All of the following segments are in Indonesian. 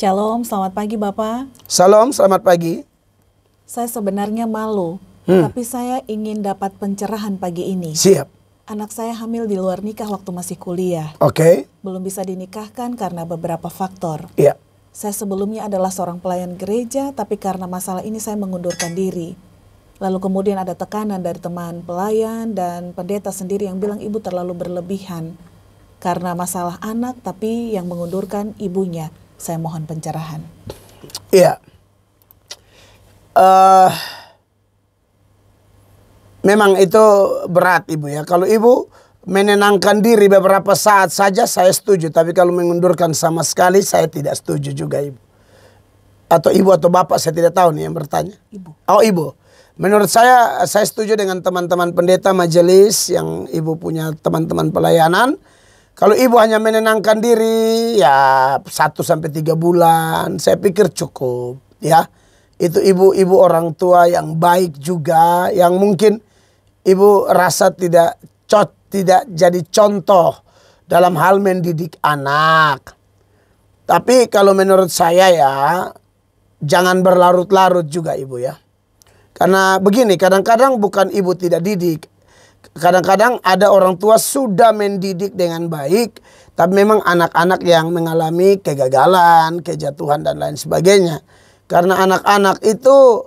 Shalom, selamat pagi Bapak. Shalom, selamat pagi. Saya sebenarnya malu, hmm. tapi saya ingin dapat pencerahan pagi ini. Siap. Anak saya hamil di luar nikah waktu masih kuliah. Oke. Okay. Belum bisa dinikahkan karena beberapa faktor. Iya. Yeah. Saya sebelumnya adalah seorang pelayan gereja, tapi karena masalah ini saya mengundurkan diri. Lalu kemudian ada tekanan dari teman pelayan dan pendeta sendiri yang bilang ibu terlalu berlebihan karena masalah anak tapi yang mengundurkan ibunya. Saya mohon pencerahan. Iya. Uh, memang itu berat ibu ya. Kalau ibu menenangkan diri beberapa saat saja saya setuju. Tapi kalau mengundurkan sama sekali saya tidak setuju juga ibu. Atau ibu atau bapak saya tidak tahu nih yang bertanya. Ibu. Oh ibu. Menurut saya, saya setuju dengan teman-teman pendeta majelis yang ibu punya teman-teman pelayanan kalau ibu hanya menenangkan diri ya satu sampai tiga bulan, saya pikir cukup ya. Itu ibu-ibu orang tua yang baik juga yang mungkin ibu rasa tidak cot tidak jadi contoh dalam hal mendidik anak. Tapi kalau menurut saya ya jangan berlarut-larut juga ibu ya. Karena begini, kadang-kadang bukan ibu tidak didik, Kadang-kadang ada orang tua sudah mendidik dengan baik, tapi memang anak-anak yang mengalami kegagalan, kejatuhan dan lain sebagainya. Karena anak-anak itu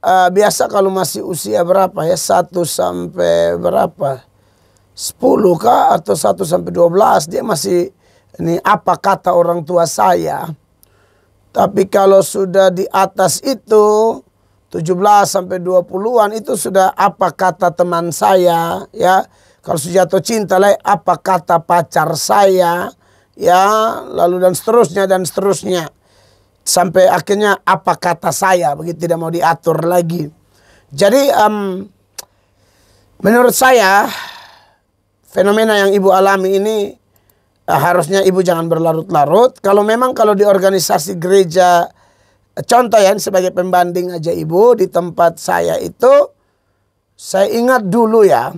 uh, biasa kalau masih usia berapa ya? 1 sampai berapa? 10 kah atau 1 sampai 12 dia masih ini apa kata orang tua saya. Tapi kalau sudah di atas itu 17 sampai 20-an itu sudah apa kata teman saya ya. Kalau sudah jatuh cinta lah apa kata pacar saya ya, lalu dan seterusnya dan seterusnya. Sampai akhirnya apa kata saya begitu tidak mau diatur lagi. Jadi um, menurut saya fenomena yang ibu alami ini uh, harusnya ibu jangan berlarut-larut. Kalau memang kalau di organisasi gereja contoh ya sebagai pembanding aja ibu di tempat saya itu saya ingat dulu ya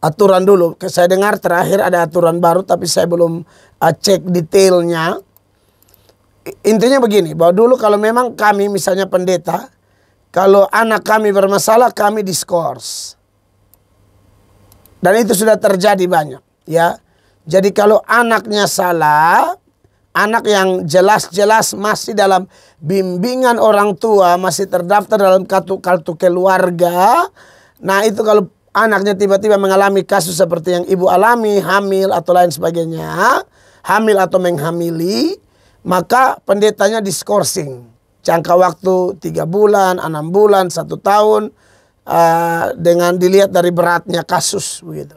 aturan dulu saya dengar terakhir ada aturan baru tapi saya belum eh, cek detailnya intinya begini bahwa dulu kalau memang kami misalnya pendeta kalau anak kami bermasalah kami diskors dan itu sudah terjadi banyak ya jadi kalau anaknya salah anak yang jelas-jelas masih dalam bimbingan orang tua, masih terdaftar dalam kartu-kartu keluarga. Nah, itu kalau anaknya tiba-tiba mengalami kasus seperti yang ibu alami, hamil atau lain sebagainya, hamil atau menghamili, maka pendetanya diskorsing. Jangka waktu tiga bulan, enam bulan, satu tahun, uh, dengan dilihat dari beratnya kasus begitu.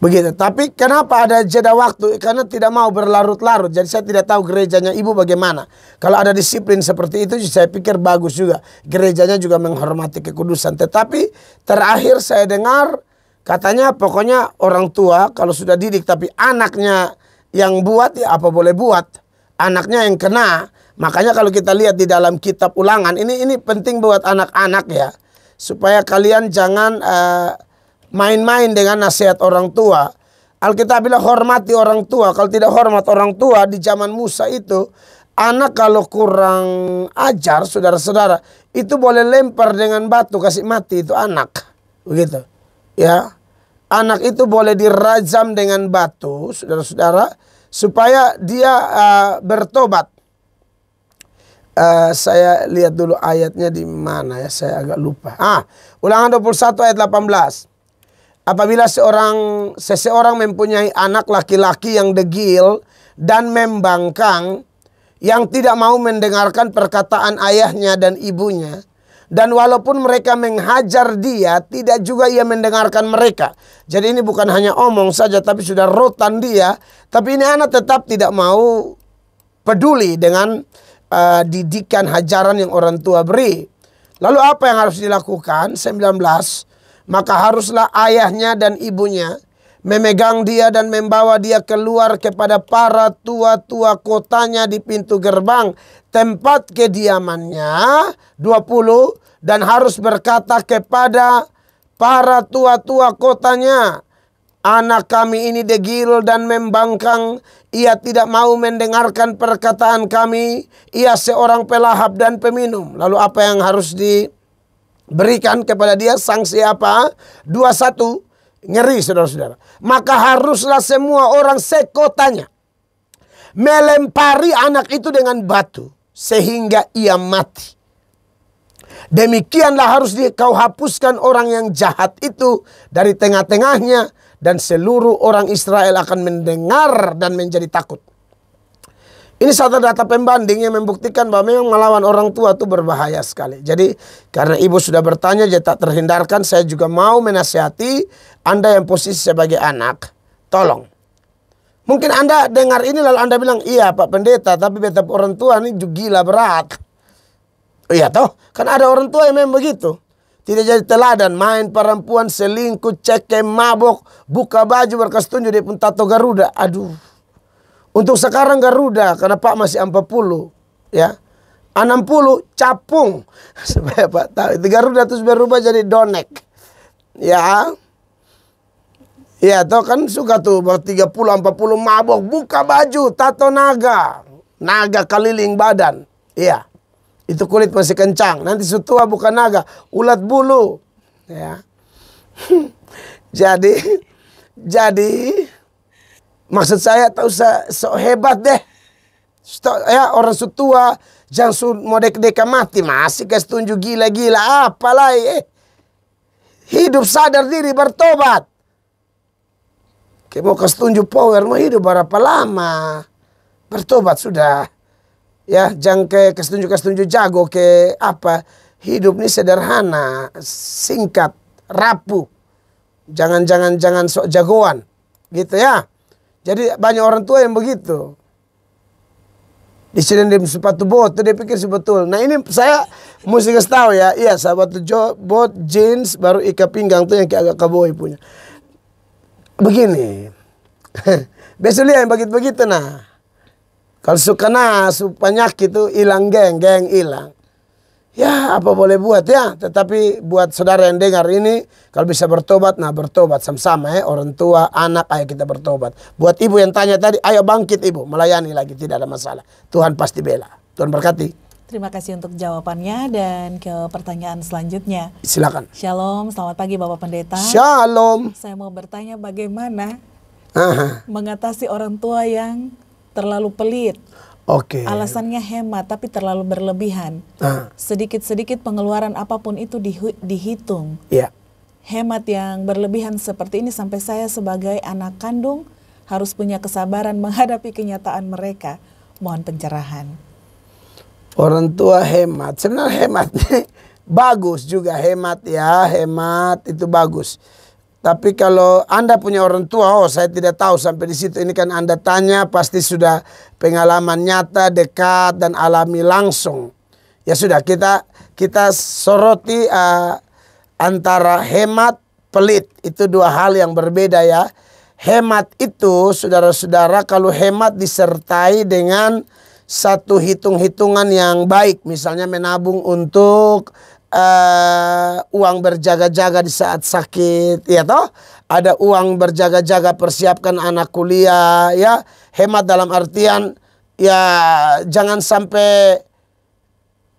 Begitu. Tapi kenapa ada jeda waktu? Karena tidak mau berlarut-larut. Jadi saya tidak tahu gerejanya ibu bagaimana. Kalau ada disiplin seperti itu saya pikir bagus juga. Gerejanya juga menghormati kekudusan. Tetapi terakhir saya dengar katanya pokoknya orang tua kalau sudah didik tapi anaknya yang buat ya apa boleh buat. Anaknya yang kena. Makanya kalau kita lihat di dalam kitab ulangan ini ini penting buat anak-anak ya. Supaya kalian jangan uh, main-main dengan nasihat orang tua. Alkitab bilang hormati orang tua. Kalau tidak hormat orang tua di zaman Musa itu, anak kalau kurang ajar, saudara-saudara, itu boleh lempar dengan batu kasih mati itu anak. Begitu. Ya. Anak itu boleh dirajam dengan batu, saudara-saudara, supaya dia uh, bertobat. Uh, saya lihat dulu ayatnya di mana ya, saya agak lupa. Ah, ulangan 21 ayat 18 apabila seorang seseorang mempunyai anak laki-laki yang degil dan membangkang yang tidak mau mendengarkan perkataan ayahnya dan ibunya dan walaupun mereka menghajar dia tidak juga ia mendengarkan mereka jadi ini bukan hanya omong saja tapi sudah rotan dia tapi ini anak tetap tidak mau peduli dengan uh, didikan hajaran yang orang tua beri lalu apa yang harus dilakukan 19 maka haruslah ayahnya dan ibunya memegang dia dan membawa dia keluar kepada para tua-tua kotanya di pintu gerbang tempat kediamannya 20 dan harus berkata kepada para tua-tua kotanya Anak kami ini degil dan membangkang. Ia tidak mau mendengarkan perkataan kami. Ia seorang pelahap dan peminum. Lalu apa yang harus di Berikan kepada dia sanksi apa? dua satu Ngeri saudara-saudara. Maka haruslah semua orang sekotanya. Melempari anak itu dengan batu. Sehingga ia mati. Demikianlah harus kau hapuskan orang yang jahat itu dari tengah-tengahnya. Dan seluruh orang Israel akan mendengar dan menjadi takut. Ini satu data pembanding yang membuktikan bahwa memang melawan orang tua itu berbahaya sekali. Jadi karena ibu sudah bertanya jadi tak terhindarkan saya juga mau menasihati Anda yang posisi sebagai anak. Tolong. Mungkin Anda dengar ini lalu Anda bilang, iya Pak Pendeta tapi betap orang tua ini juga gila berat. Iya toh, kan ada orang tua yang memang begitu. Tidak jadi teladan, main perempuan, selingkuh, cekem, mabok, buka baju, berkas tunjuk, dia pun tato Garuda. Aduh. Untuk sekarang Garuda karena Pak masih 40 ya. 60 capung supaya Pak tahu itu Garuda terus berubah jadi Donek. Ya. Ya, toh kan suka tuh puluh, 30 40 mabok, buka baju, tato naga. Naga keliling badan. ya, Itu kulit masih kencang. Nanti setua bukan naga, ulat bulu. Ya. jadi jadi Maksud saya tak usah sok hebat deh. Stok, ya orang setua jangan su modek deka mati masih kasih tunjuk gila-gila apalah eh. Hidup sadar diri bertobat. Kayak mau kasih tunjuk power mau hidup berapa lama. Bertobat sudah. Ya, jangan ke kasih tunjuk kasih tunjuk jago ke apa. Hidup ini sederhana, singkat, rapuh. Jangan jangan jangan sok jagoan. Gitu ya. Jadi banyak orang tua yang begitu. di sini dia sepatu bot, dia pikir sebetul. Nah ini saya mesti kasih tahu ya, iya sepatu bot, jeans, baru ikat pinggang tuh yang kayak agak kaboi punya. Begini, besok lihat yang begitu-begitu nah. Kalau suka nasu penyakit itu hilang geng, geng hilang. Ya apa boleh buat ya. Tetapi buat saudara yang dengar ini. Kalau bisa bertobat. Nah bertobat sama-sama ya. Orang tua, anak ayo kita bertobat. Buat ibu yang tanya tadi. Ayo bangkit ibu. Melayani lagi tidak ada masalah. Tuhan pasti bela. Tuhan berkati. Terima kasih untuk jawabannya dan ke pertanyaan selanjutnya. Silakan. Shalom, selamat pagi Bapak Pendeta. Shalom. Saya mau bertanya bagaimana Aha. mengatasi orang tua yang terlalu pelit. Oke. Okay. Alasannya hemat tapi terlalu berlebihan. Nah. Sedikit-sedikit pengeluaran apapun itu di, dihitung. Yeah. Hemat yang berlebihan seperti ini sampai saya sebagai anak kandung harus punya kesabaran menghadapi kenyataan mereka. Mohon pencerahan. Orang tua hemat. Sebenarnya hemat bagus juga hemat ya, hemat itu bagus. Tapi kalau Anda punya orang tua, oh saya tidak tahu sampai di situ. Ini kan Anda tanya pasti sudah pengalaman nyata, dekat dan alami langsung. Ya sudah kita kita soroti uh, antara hemat pelit itu dua hal yang berbeda ya. Hemat itu saudara-saudara kalau hemat disertai dengan satu hitung-hitungan yang baik misalnya menabung untuk uh, uang berjaga-jaga di saat sakit, ya toh? Ada uang berjaga-jaga persiapkan anak kuliah, ya. Hemat dalam artian ya jangan sampai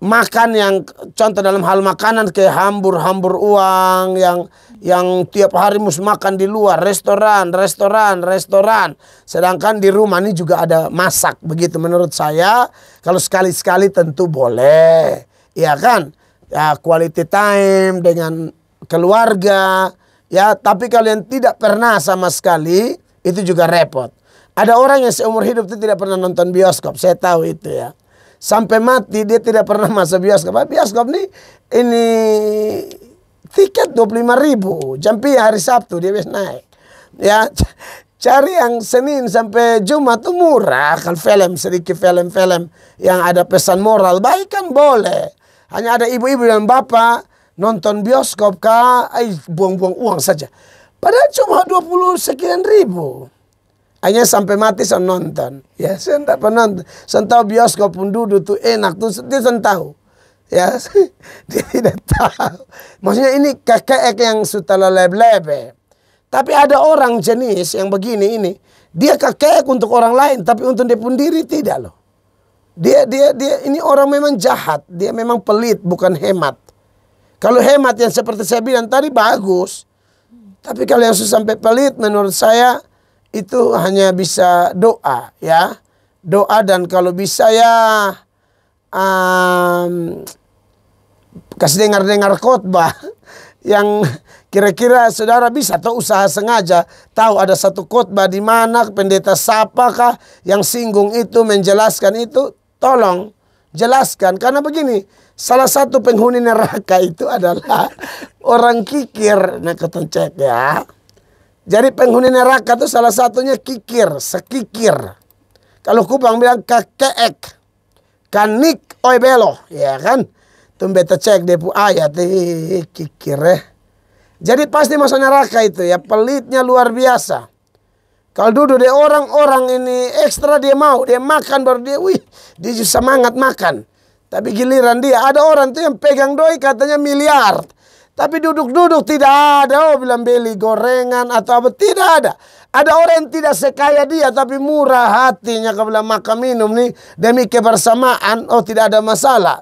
makan yang contoh dalam hal makanan kayak hambur-hambur uang yang yang tiap hari mus makan di luar restoran restoran restoran sedangkan di rumah ini juga ada masak begitu menurut saya kalau sekali-sekali tentu boleh ya kan ya quality time dengan keluarga ya tapi kalian tidak pernah sama sekali itu juga repot ada orang yang seumur hidup itu tidak pernah nonton bioskop saya tahu itu ya sampai mati dia tidak pernah masuk bioskop bioskop nih ini tiket 25 ribu jampi hari Sabtu dia bisa naik ya cari yang Senin sampai Jumat tuh murah kan film sedikit film-film yang ada pesan moral baik kan boleh hanya ada ibu-ibu dan bapak nonton bioskop kah, buang-buang uang saja. Padahal cuma 20 sekian ribu. Hanya sampai mati saya nonton. Ya, saya tidak pernah nonton. Saya tahu bioskop pun duduk itu enak tuh, dia saya tahu. Ya, dia tidak tahu. Maksudnya ini kakek yang sudah lelebe-lebe. Tapi ada orang jenis yang begini ini. Dia kakek untuk orang lain, tapi untuk dia pun diri tidak loh. Dia dia dia ini orang memang jahat, dia memang pelit bukan hemat. Kalau hemat yang seperti saya bilang tadi bagus. Tapi kalau yang susah sampai pelit menurut saya itu hanya bisa doa ya. Doa dan kalau bisa ya um, kasih dengar-dengar khotbah yang kira-kira saudara bisa atau usaha sengaja tahu ada satu khotbah di mana pendeta siapakah yang singgung itu menjelaskan itu Tolong jelaskan karena begini, salah satu penghuni neraka itu adalah orang kikir. Nah, cek ya. Jadi penghuni neraka itu salah satunya kikir, sekikir. Kalau kubang bilang kakek kanik oi belo, ya kan? tumbeta beta cek depu ayat kikir eh. Jadi pasti masuk neraka itu ya, pelitnya luar biasa. Kalau duduk dia orang-orang ini ekstra dia mau, dia makan baru dia, wih, dia justru semangat makan. Tapi giliran dia, ada orang tuh yang pegang doi katanya miliar. Tapi duduk-duduk tidak ada, oh bilang beli gorengan atau apa, tidak ada. Ada orang yang tidak sekaya dia tapi murah hatinya kalau bilang makan minum nih demi kebersamaan, oh tidak ada masalah.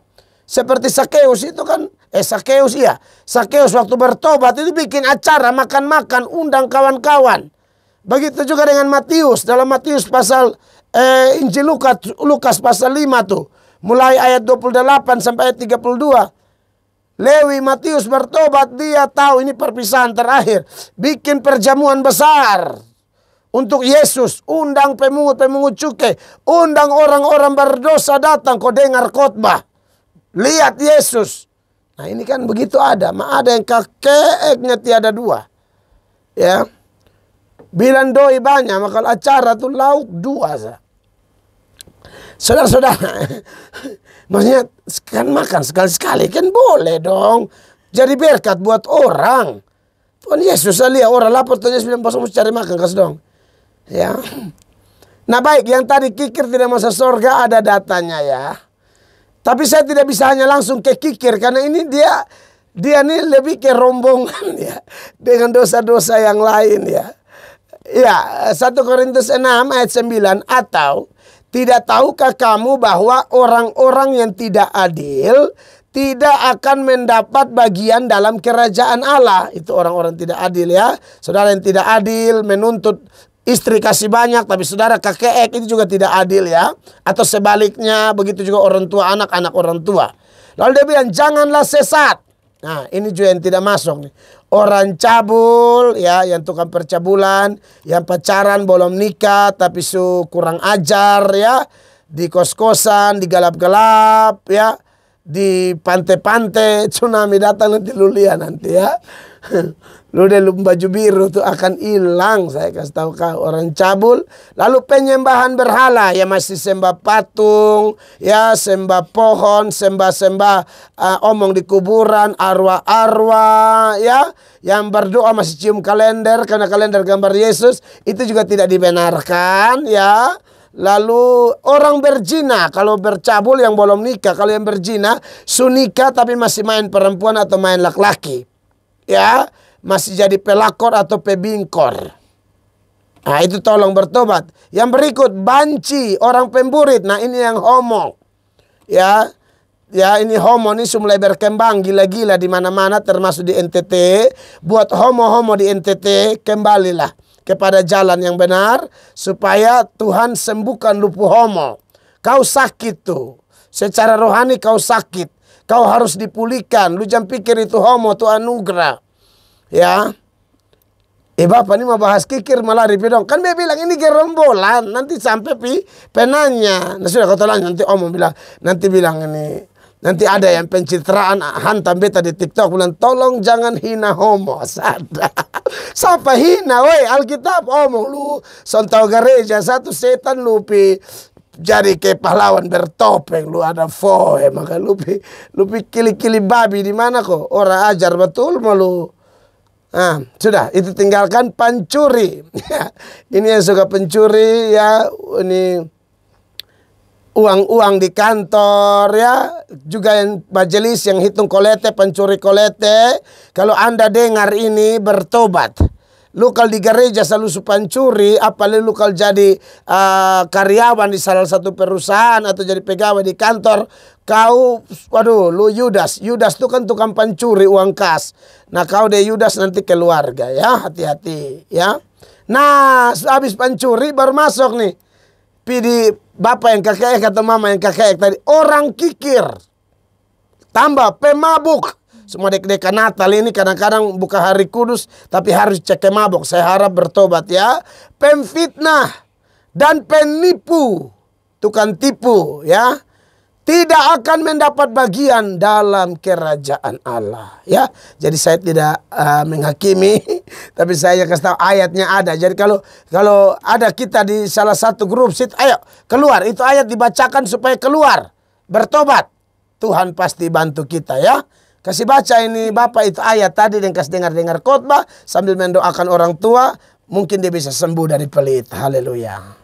Seperti Sakeus itu kan Eh Sakeus iya. Sakeus waktu bertobat itu bikin acara makan-makan, undang kawan-kawan. Begitu juga dengan Matius. Dalam Matius pasal eh, Injil Lukas, Lukas pasal 5 tuh. Mulai ayat 28 sampai ayat 32. Lewi Matius bertobat dia tahu ini perpisahan terakhir. Bikin perjamuan besar. Untuk Yesus, undang pemungut-pemungut cukai, undang orang-orang berdosa datang, kau dengar khotbah. Lihat Yesus. Nah ini kan begitu ada, Ma ada yang kakeknya tiada dua. Ya. Bilang doi banyak, maka acara tu lauk dua sa. Saudara-saudara, maksudnya kan makan sekali-sekali kan boleh dong. Jadi berkat buat orang. Tuhan Yesus lihat orang lapar tuh Yesus bilang mesti cari makan kas dong. Ya. Nah baik, yang tadi kikir tidak masuk surga ada datanya ya. Tapi saya tidak bisa hanya langsung ke kikir karena ini dia dia ini lebih ke rombongan ya dengan dosa-dosa yang lain ya. Ya, 1 Korintus 6 ayat 9 atau tidak tahukah kamu bahwa orang-orang yang tidak adil tidak akan mendapat bagian dalam kerajaan Allah. Itu orang-orang tidak adil ya. Saudara yang tidak adil menuntut istri kasih banyak tapi saudara kakek itu juga tidak adil ya. Atau sebaliknya begitu juga orang tua anak anak orang tua. Lalu dia bilang janganlah sesat. Nah ini juga yang tidak masuk nih orang cabul ya yang tukang percabulan yang pacaran belum nikah tapi su kurang ajar ya di kos-kosan di gelap-gelap, ya di pantai-pantai tsunami datang nanti lu lihat nanti ya. Lu deh lu baju biru tuh akan hilang saya kasih tahu kau orang cabul. Lalu penyembahan berhala ya masih sembah patung, ya sembah pohon, sembah-sembah uh, omong di kuburan, arwah-arwah ya yang berdoa masih cium kalender karena kalender gambar Yesus itu juga tidak dibenarkan ya. Lalu orang berzina kalau bercabul yang belum nikah, kalau yang berzina sunika tapi masih main perempuan atau main laki-laki. Ya, masih jadi pelakor atau pebingkor. Nah, itu tolong bertobat. Yang berikut banci orang pemburit. Nah, ini yang homo. Ya, ya ini homo ini mulai berkembang gila-gila di mana-mana termasuk di NTT. Buat homo-homo di NTT kembalilah kepada jalan yang benar supaya Tuhan sembuhkan lupu homo. Kau sakit tuh. Secara rohani kau sakit. Kau harus dipulihkan. Lu jangan pikir itu homo, tuh anugerah. Ya. Eh Bapak ini mau bahas kikir malah dong. Kan dia bilang ini gerombolan. Nanti sampai pi penanya. Nah sudah kau tolong nanti om bilang. Nanti bilang ini Nanti ada yang pencitraan hantam beta di TikTok bilang tolong jangan hina homo. Sada. Siapa hina woi Alkitab omong lu sontau gereja satu setan lu jadi ke pahlawan bertopeng lu ada foe maka lu lupi kili-kili babi di mana kok orang ajar betul malu. ah sudah itu tinggalkan pencuri. Ya, ini yang suka pencuri ya ini uang-uang di kantor ya juga yang majelis yang hitung kolete pencuri kolete kalau anda dengar ini bertobat lu kalau di gereja selalu supancuri apalagi lu kalau jadi uh, karyawan di salah satu perusahaan atau jadi pegawai di kantor kau waduh lu Yudas Yudas tuh kan tukang pencuri uang kas nah kau deh Yudas nanti keluarga ya hati-hati ya nah habis pencuri baru masuk nih Pidi bapak yang kakek kata mama yang kakek tadi orang kikir. Tambah pemabuk. Semua dek-dekan Natal ini kadang-kadang buka hari kudus tapi harus cek mabuk. Saya harap bertobat ya. Pemfitnah dan penipu. Tukang tipu ya tidak akan mendapat bagian dalam kerajaan Allah ya jadi saya tidak uh, menghakimi tapi saya kasih tahu ayatnya ada jadi kalau kalau ada kita di salah satu grup sit ayo keluar itu ayat dibacakan supaya keluar bertobat Tuhan pasti bantu kita ya kasih baca ini Bapak itu ayat tadi dan kasih dengar-dengar khotbah sambil mendoakan orang tua mungkin dia bisa sembuh dari pelit haleluya